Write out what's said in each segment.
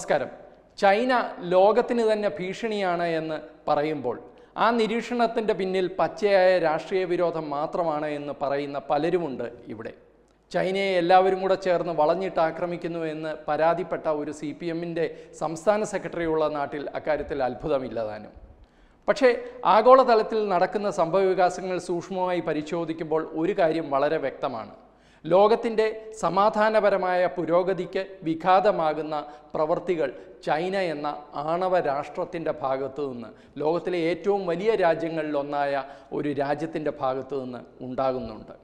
നമസ്കാരം ചൈന ലോകത്തിന് തന്നെ ഭീഷണിയാണ് എന്ന് പറയുമ്പോൾ ആ നിരീക്ഷണത്തിൻ്റെ പിന്നിൽ പച്ചയായ രാഷ്ട്രീയ വിരോധം മാത്രമാണ് എന്ന് പറയുന്ന പലരുമുണ്ട് ഇവിടെ ചൈനയെ എല്ലാവരും കൂടെ ചേർന്ന് വളഞ്ഞിട്ട് ആക്രമിക്കുന്നു എന്ന് പരാതിപ്പെട്ട ഒരു സി പി എമ്മിൻ്റെ സംസ്ഥാന സെക്രട്ടറി ഉള്ള നാട്ടിൽ അക്കാര്യത്തിൽ അത്ഭുതമില്ലതാനും പക്ഷേ ആഗോളതലത്തിൽ നടക്കുന്ന സംഭവവികാസങ്ങൾ സൂക്ഷ്മമായി പരിശോധിക്കുമ്പോൾ ഒരു കാര്യം വളരെ വ്യക്തമാണ് ലോകത്തിൻ്റെ സമാധാനപരമായ പുരോഗതിക്ക് വിഘാതമാകുന്ന പ്രവർത്തികൾ ചൈന എന്ന ആണവ രാഷ്ട്രത്തിൻ്റെ ഭാഗത്തു നിന്ന് ലോകത്തിലെ ഏറ്റവും വലിയ രാജ്യങ്ങളിലൊന്നായ ഒരു രാജ്യത്തിൻ്റെ ഭാഗത്തു നിന്ന് ഉണ്ടാകുന്നുണ്ട്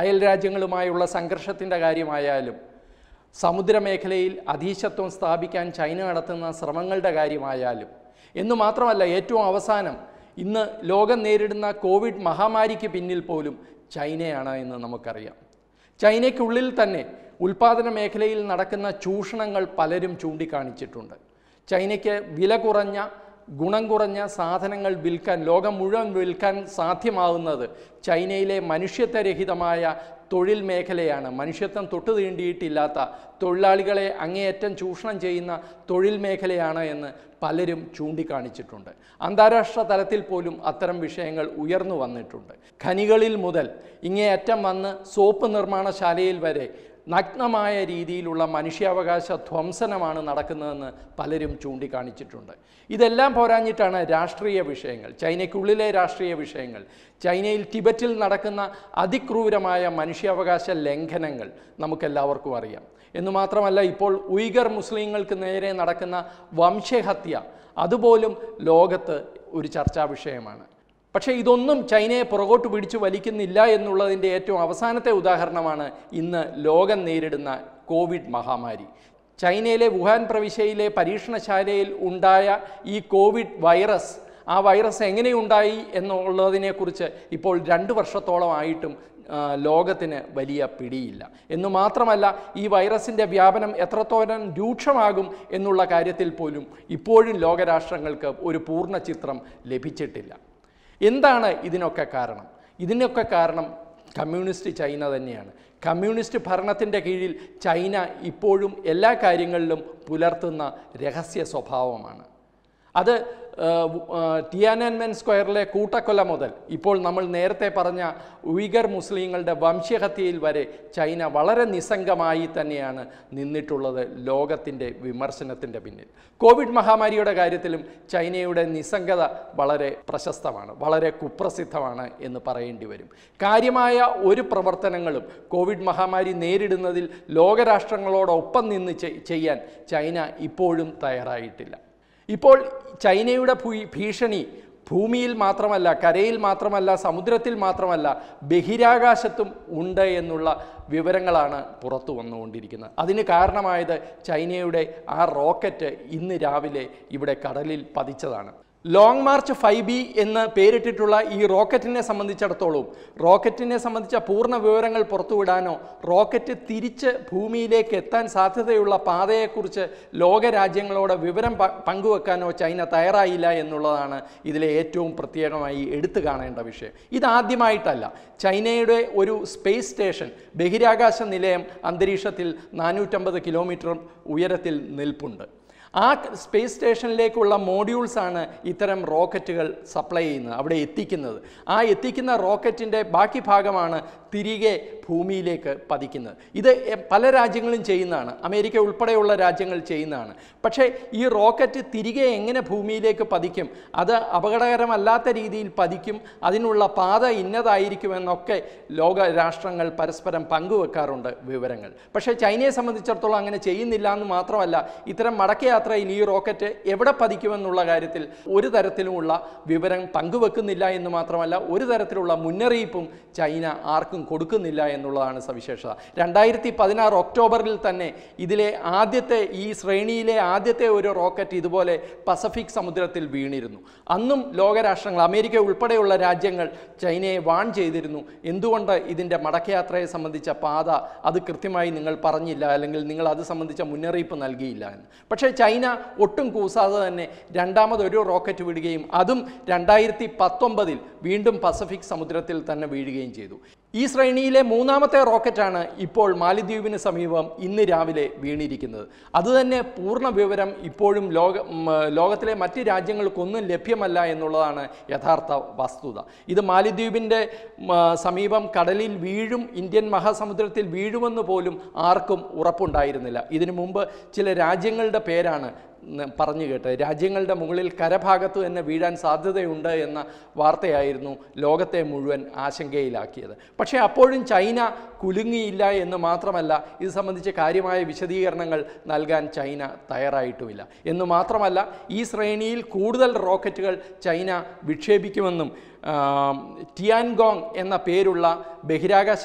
അയൽ രാജ്യങ്ങളുമായുള്ള സംഘർഷത്തിൻ്റെ കാര്യമായാലും സമുദ്രമേഖലയിൽ അധീശത്വം സ്ഥാപിക്കാൻ ചൈന നടത്തുന്ന ശ്രമങ്ങളുടെ കാര്യമായാലും എന്നു മാത്രമല്ല ഏറ്റവും അവസാനം ഇന്ന് ലോകം നേരിടുന്ന കോവിഡ് മഹാമാരിക്ക് പിന്നിൽ പോലും ചൈനയാണ് എന്ന് നമുക്കറിയാം ചൈനയ്ക്കുള്ളിൽ തന്നെ ഉൽപാദന മേഖലയിൽ നടക്കുന്ന ചൂഷണങ്ങൾ പലരും ചൂണ്ടിക്കാണിച്ചിട്ടുണ്ട് ചൈനയ്ക്ക് വില കുറഞ്ഞ ഗുണം കുറഞ്ഞ സാധനങ്ങൾ വിൽക്കാൻ ലോകം മുഴുവൻ വിൽക്കാൻ സാധ്യമാവുന്നത് ചൈനയിലെ മനുഷ്യത്വരഹിതമായ തൊഴിൽ മേഖലയാണ് മനുഷ്യത്വം തൊട്ടു തീണ്ടിയിട്ടില്ലാത്ത തൊഴിലാളികളെ അങ്ങേയറ്റം ചൂഷണം ചെയ്യുന്ന തൊഴിൽ മേഖലയാണ് എന്ന് പലരും ചൂണ്ടിക്കാണിച്ചിട്ടുണ്ട് അന്താരാഷ്ട്ര തലത്തിൽ പോലും അത്തരം വിഷയങ്ങൾ ഉയർന്നു വന്നിട്ടുണ്ട് ഖനികളിൽ മുതൽ ഇങ്ങേയറ്റം വന്ന് സോപ്പ് നിർമ്മാണശാലയിൽ വരെ നഗ്നമായ രീതിയിലുള്ള മനുഷ്യാവകാശ ധ്വംസനമാണ് നടക്കുന്നതെന്ന് പലരും ചൂണ്ടിക്കാണിച്ചിട്ടുണ്ട് ഇതെല്ലാം പോരാഞ്ഞിട്ടാണ് രാഷ്ട്രീയ വിഷയങ്ങൾ ചൈനയ്ക്കുള്ളിലെ രാഷ്ട്രീയ വിഷയങ്ങൾ ചൈനയിൽ ടിബറ്റിൽ നടക്കുന്ന അതിക്രൂരമായ മനുഷ്യാവകാശ ലംഘനങ്ങൾ നമുക്കെല്ലാവർക്കും അറിയാം എന്നു മാത്രമല്ല ഇപ്പോൾ ഉയ്ഗർ മുസ്ലിങ്ങൾക്ക് നേരെ നടക്കുന്ന വംശഹത്യ അതുപോലും ലോകത്ത് ഒരു ചർച്ചാ വിഷയമാണ് പക്ഷേ ഇതൊന്നും ചൈനയെ പുറകോട്ട് പിടിച്ചു വലിക്കുന്നില്ല എന്നുള്ളതിൻ്റെ ഏറ്റവും അവസാനത്തെ ഉദാഹരണമാണ് ഇന്ന് ലോകം നേരിടുന്ന കോവിഡ് മഹാമാരി ചൈനയിലെ വുഹാൻ പ്രവിശ്യയിലെ പരീക്ഷണശാലയിൽ ഉണ്ടായ ഈ കോവിഡ് വൈറസ് ആ വൈറസ് എങ്ങനെയുണ്ടായി എന്നുള്ളതിനെക്കുറിച്ച് ഇപ്പോൾ രണ്ട് വർഷത്തോളമായിട്ടും ലോകത്തിന് വലിയ പിടിയില്ല എന്നു മാത്രമല്ല ഈ വൈറസിൻ്റെ വ്യാപനം എത്രത്തോളം രൂക്ഷമാകും എന്നുള്ള കാര്യത്തിൽ പോലും ഇപ്പോഴും ലോകരാഷ്ട്രങ്ങൾക്ക് ഒരു പൂർണ്ണ ചിത്രം ലഭിച്ചിട്ടില്ല എന്താണ് ഇതിനൊക്കെ കാരണം ഇതിനൊക്കെ കാരണം കമ്മ്യൂണിസ്റ്റ് ചൈന തന്നെയാണ് കമ്മ്യൂണിസ്റ്റ് ഭരണത്തിൻ്റെ കീഴിൽ ചൈന ഇപ്പോഴും എല്ലാ കാര്യങ്ങളിലും പുലർത്തുന്ന രഹസ്യ സ്വഭാവമാണ് അത് ടിയാനൻമെൻ സ്ക്വയറിലെ കൂട്ടക്കൊല മുതൽ ഇപ്പോൾ നമ്മൾ നേരത്തെ പറഞ്ഞ ഉയ്ഗർ മുസ്ലിങ്ങളുടെ വംശഹത്യയിൽ വരെ ചൈന വളരെ നിസ്സംഗമായി തന്നെയാണ് നിന്നിട്ടുള്ളത് ലോകത്തിൻ്റെ വിമർശനത്തിൻ്റെ പിന്നിൽ കോവിഡ് മഹാമാരിയുടെ കാര്യത്തിലും ചൈനയുടെ നിസ്സംഗത വളരെ പ്രശസ്തമാണ് വളരെ കുപ്രസിദ്ധമാണ് എന്ന് പറയേണ്ടി വരും കാര്യമായ ഒരു പ്രവർത്തനങ്ങളും കോവിഡ് മഹാമാരി നേരിടുന്നതിൽ ലോകരാഷ്ട്രങ്ങളോടൊപ്പം നിന്ന് ചെയ്യാൻ ചൈന ഇപ്പോഴും തയ്യാറായിട്ടില്ല ഇപ്പോൾ ചൈനയുടെ ഭീഷണി ഭൂമിയിൽ മാത്രമല്ല കരയിൽ മാത്രമല്ല സമുദ്രത്തിൽ മാത്രമല്ല ബഹിരാകാശത്തും ഉണ്ട് എന്നുള്ള വിവരങ്ങളാണ് പുറത്തു വന്നുകൊണ്ടിരിക്കുന്നത് അതിന് കാരണമായത് ചൈനയുടെ ആ റോക്കറ്റ് ഇന്ന് രാവിലെ ഇവിടെ കടലിൽ പതിച്ചതാണ് ലോങ് മാർച്ച് ഫൈവ് ബി എന്ന് പേരിട്ടിട്ടുള്ള ഈ റോക്കറ്റിനെ സംബന്ധിച്ചിടത്തോളം റോക്കറ്റിനെ സംബന്ധിച്ച പൂർണ്ണ വിവരങ്ങൾ പുറത്തുവിടാനോ റോക്കറ്റ് തിരിച്ച് ഭൂമിയിലേക്ക് എത്താൻ സാധ്യതയുള്ള പാതയെക്കുറിച്ച് ലോകരാജ്യങ്ങളോട് വിവരം പങ്കുവെക്കാനോ ചൈന തയ്യാറായില്ല എന്നുള്ളതാണ് ഇതിലെ ഏറ്റവും പ്രത്യേകമായി എടുത്തു കാണേണ്ട വിഷയം ഇതാദ്യമായിട്ടല്ല ചൈനയുടെ ഒരു സ്പേസ് സ്റ്റേഷൻ ബഹിരാകാശ നിലയം അന്തരീക്ഷത്തിൽ നാനൂറ്റമ്പത് കിലോമീറ്റർ ഉയരത്തിൽ നിൽപ്പുണ്ട് ആ സ്പേസ് സ്റ്റേഷനിലേക്കുള്ള മോഡ്യൂൾസാണ് ഇത്തരം റോക്കറ്റുകൾ സപ്ലൈ ചെയ്യുന്നത് അവിടെ എത്തിക്കുന്നത് ആ എത്തിക്കുന്ന റോക്കറ്റിൻ്റെ ബാക്കി ഭാഗമാണ് തിരികെ ഭൂമിയിലേക്ക് പതിക്കുന്നത് ഇത് പല രാജ്യങ്ങളും ചെയ്യുന്നതാണ് അമേരിക്ക ഉൾപ്പെടെയുള്ള രാജ്യങ്ങൾ ചെയ്യുന്നതാണ് പക്ഷേ ഈ റോക്കറ്റ് തിരികെ എങ്ങനെ ഭൂമിയിലേക്ക് പതിക്കും അത് അപകടകരമല്ലാത്ത രീതിയിൽ പതിക്കും അതിനുള്ള പാത ഇന്നതായിരിക്കുമെന്നൊക്കെ ലോക രാഷ്ട്രങ്ങൾ പരസ്പരം പങ്കുവെക്കാറുണ്ട് വിവരങ്ങൾ പക്ഷേ ചൈനയെ സംബന്ധിച്ചിടത്തോളം അങ്ങനെ ചെയ്യുന്നില്ല എന്ന് മാത്രമല്ല ഇത്തരം മടക്കയാത്രയിൽ ഈ റോക്കറ്റ് എവിടെ പതിക്കുമെന്നുള്ള കാര്യത്തിൽ ഒരു തരത്തിലുമുള്ള വിവരം പങ്കുവെക്കുന്നില്ല എന്ന് മാത്രമല്ല ഒരു തരത്തിലുള്ള മുന്നറിയിപ്പും ചൈന ആർക്കും ആർക്കും കൊടുക്കുന്നില്ല എന്നുള്ളതാണ് സവിശേഷത രണ്ടായിരത്തി പതിനാറ് ഒക്ടോബറിൽ തന്നെ ഇതിലെ ആദ്യത്തെ ഈ ശ്രേണിയിലെ ആദ്യത്തെ ഒരു റോക്കറ്റ് ഇതുപോലെ പസഫിക് സമുദ്രത്തിൽ വീണിരുന്നു അന്നും ലോകരാഷ്ട്രങ്ങൾ അമേരിക്ക ഉൾപ്പെടെയുള്ള രാജ്യങ്ങൾ ചൈനയെ വാൺ ചെയ്തിരുന്നു എന്തുകൊണ്ട് ഇതിൻ്റെ മടക്കയാത്രയെ സംബന്ധിച്ച പാത അത് കൃത്യമായി നിങ്ങൾ പറഞ്ഞില്ല അല്ലെങ്കിൽ നിങ്ങൾ അത് സംബന്ധിച്ച മുന്നറിയിപ്പ് നൽകിയില്ല എന്ന് പക്ഷേ ചൈന ഒട്ടും കൂസാതെ തന്നെ രണ്ടാമതൊരു റോക്കറ്റ് വിടുകയും അതും രണ്ടായിരത്തി പത്തൊമ്പതിൽ വീണ്ടും പസഫിക് സമുദ്രത്തിൽ തന്നെ വീഴുകയും ചെയ്തു ഈ ശ്രേണിയിലെ മൂന്നാമത്തെ റോക്കറ്റാണ് ഇപ്പോൾ മാലിദ്വീപിന് സമീപം ഇന്ന് രാവിലെ വീണിരിക്കുന്നത് അതുതന്നെ പൂർണ്ണ വിവരം ഇപ്പോഴും ലോക ലോകത്തിലെ മറ്റ് രാജ്യങ്ങൾക്കൊന്നും ലഭ്യമല്ല എന്നുള്ളതാണ് യഥാർത്ഥ വസ്തുത ഇത് മാലിദ്വീപിൻ്റെ സമീപം കടലിൽ വീഴും ഇന്ത്യൻ മഹാസമുദ്രത്തിൽ വീഴുമെന്ന് പോലും ആർക്കും ഉറപ്പുണ്ടായിരുന്നില്ല ഇതിനു മുമ്പ് ചില രാജ്യങ്ങളുടെ പേരാണ് പറഞ്ഞു കേട്ടത് രാജ്യങ്ങളുടെ മുകളിൽ കരഭാഗത്ത് തന്നെ വീഴാൻ സാധ്യതയുണ്ട് എന്ന വാർത്തയായിരുന്നു ലോകത്തെ മുഴുവൻ ആശങ്കയിലാക്കിയത് പക്ഷേ അപ്പോഴും ചൈന കുലുങ്ങിയില്ല എന്ന് മാത്രമല്ല ഇത് സംബന്ധിച്ച് കാര്യമായ വിശദീകരണങ്ങൾ നൽകാൻ ചൈന തയ്യാറായിട്ടുമില്ല എന്ന് മാത്രമല്ല ഈ ശ്രേണിയിൽ കൂടുതൽ റോക്കറ്റുകൾ ചൈന വിക്ഷേപിക്കുമെന്നും ടിയാൻഗോങ് എന്ന പേരുള്ള ബഹിരാകാശ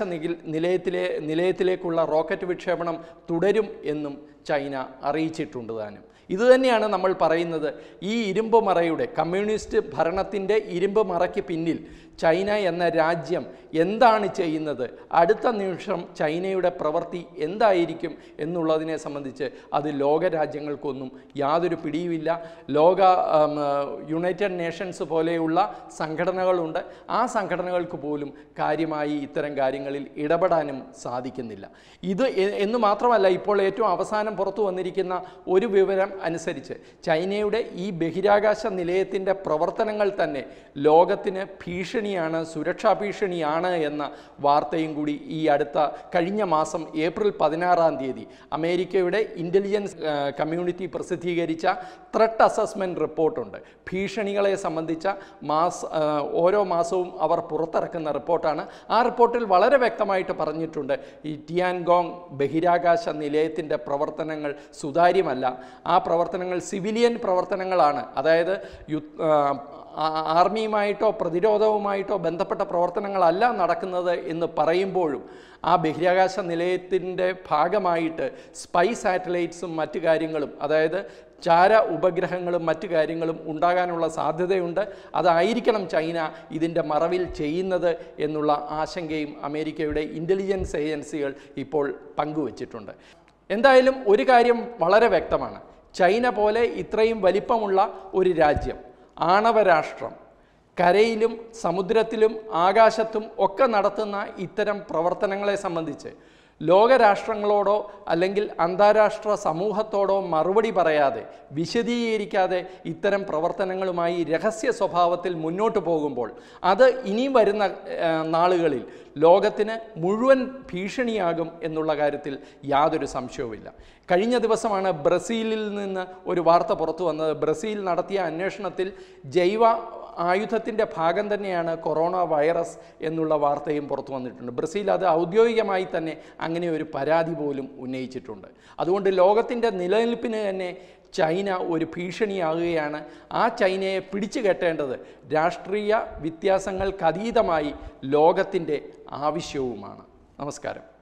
നിലയത്തിലെ നിലയത്തിലേക്കുള്ള റോക്കറ്റ് വിക്ഷേപണം തുടരും എന്നും ചൈന അറിയിച്ചിട്ടുണ്ട് താനും ഇതുതന്നെയാണ് നമ്മൾ പറയുന്നത് ഈ ഇരുമ്പ് മറയുടെ കമ്മ്യൂണിസ്റ്റ് ഭരണത്തിൻ്റെ ഇരുമ്പ് മറയ്ക്ക് പിന്നിൽ ചൈന എന്ന രാജ്യം എന്താണ് ചെയ്യുന്നത് അടുത്ത നിമിഷം ചൈനയുടെ പ്രവൃത്തി എന്തായിരിക്കും എന്നുള്ളതിനെ സംബന്ധിച്ച് അത് ലോകരാജ്യങ്ങൾക്കൊന്നും യാതൊരു പിടിയുമില്ല ലോക യുണൈറ്റഡ് നേഷൻസ് പോലെയുള്ള സംഘടനകളുണ്ട് ആ സംഘടനകൾക്ക് പോലും കാര്യമായി ഇത്തരം കാര്യങ്ങളിൽ ഇടപെടാനും സാധിക്കുന്നില്ല ഇത് എന്ന് മാത്രമല്ല ഇപ്പോൾ ഏറ്റവും അവസാനം പുറത്തു വന്നിരിക്കുന്ന ഒരു വിവരം അനുസരിച്ച് ചൈനയുടെ ഈ ബഹിരാകാശ നിലയത്തിൻ്റെ പ്രവർത്തനങ്ങൾ തന്നെ ലോകത്തിന് ഭീഷണിയാണ് സുരക്ഷാ ഭീഷണിയാണ് എന്ന വാർത്തയും കൂടി ഈ അടുത്ത കഴിഞ്ഞ മാസം ഏപ്രിൽ പതിനാറാം തീയതി അമേരിക്കയുടെ ഇൻ്റലിജൻസ് കമ്മ്യൂണിറ്റി പ്രസിദ്ധീകരിച്ച ത്രട്ട് അസസ്മെൻറ്റ് റിപ്പോർട്ടുണ്ട് ഭീഷണികളെ സംബന്ധിച്ച മാസ് ഓരോ മാസവും അവർ പുറത്തിറക്കുന്ന റിപ്പോർട്ടാണ് ആ റിപ്പോർട്ടിൽ വളരെ വ്യക്തമായിട്ട് പറഞ്ഞിട്ടുണ്ട് ഈ ടിയാൻഗോങ് ബഹിരാകാശ നിലയത്തിൻ്റെ പ്രവർത്തനങ്ങൾ സുതാര്യമല്ല ആ പ്രവർത്തനങ്ങൾ സിവിലിയൻ പ്രവർത്തനങ്ങളാണ് അതായത് യു ആർമിയുമായിട്ടോ പ്രതിരോധവുമായിട്ടോ ബന്ധപ്പെട്ട പ്രവർത്തനങ്ങളല്ല നടക്കുന്നത് എന്ന് പറയുമ്പോഴും ആ ബഹിരാകാശ നിലയത്തിൻ്റെ ഭാഗമായിട്ട് സ്പൈ സാറ്റലൈറ്റ്സും മറ്റു കാര്യങ്ങളും അതായത് ചാര ഉപഗ്രഹങ്ങളും മറ്റു കാര്യങ്ങളും ഉണ്ടാകാനുള്ള സാധ്യതയുണ്ട് അതായിരിക്കണം ചൈന ഇതിൻ്റെ മറവിൽ ചെയ്യുന്നത് എന്നുള്ള ആശങ്കയും അമേരിക്കയുടെ ഇൻ്റലിജൻസ് ഏജൻസികൾ ഇപ്പോൾ പങ്കുവച്ചിട്ടുണ്ട് എന്തായാലും ഒരു കാര്യം വളരെ വ്യക്തമാണ് ചൈന പോലെ ഇത്രയും വലിപ്പമുള്ള ഒരു രാജ്യം ആണവരാഷ്ട്രം കരയിലും സമുദ്രത്തിലും ആകാശത്തും ഒക്കെ നടത്തുന്ന ഇത്തരം പ്രവർത്തനങ്ങളെ സംബന്ധിച്ച് ലോകരാഷ്ട്രങ്ങളോടോ അല്ലെങ്കിൽ അന്താരാഷ്ട്ര സമൂഹത്തോടോ മറുപടി പറയാതെ വിശദീകരിക്കാതെ ഇത്തരം പ്രവർത്തനങ്ങളുമായി രഹസ്യ സ്വഭാവത്തിൽ മുന്നോട്ട് പോകുമ്പോൾ അത് ഇനിയും വരുന്ന നാളുകളിൽ ലോകത്തിന് മുഴുവൻ ഭീഷണിയാകും എന്നുള്ള കാര്യത്തിൽ യാതൊരു സംശയവുമില്ല കഴിഞ്ഞ ദിവസമാണ് ബ്രസീലിൽ നിന്ന് ഒരു വാർത്ത പുറത്തു വന്നത് ബ്രസീൽ നടത്തിയ അന്വേഷണത്തിൽ ജൈവ ആയുധത്തിൻ്റെ ഭാഗം തന്നെയാണ് കൊറോണ വൈറസ് എന്നുള്ള വാർത്തയും പുറത്തു വന്നിട്ടുണ്ട് ബ്രസീൽ അത് ഔദ്യോഗികമായി തന്നെ അങ്ങനെ ഒരു പരാതി പോലും ഉന്നയിച്ചിട്ടുണ്ട് അതുകൊണ്ട് ലോകത്തിൻ്റെ നിലനിൽപ്പിന് തന്നെ ചൈന ഒരു ഭീഷണിയാകുകയാണ് ആ ചൈനയെ പിടിച്ചു കെട്ടേണ്ടത് രാഷ്ട്രീയ വ്യത്യാസങ്ങൾക്കതീതമായി ലോകത്തിൻ്റെ ആവശ്യവുമാണ് നമസ്കാരം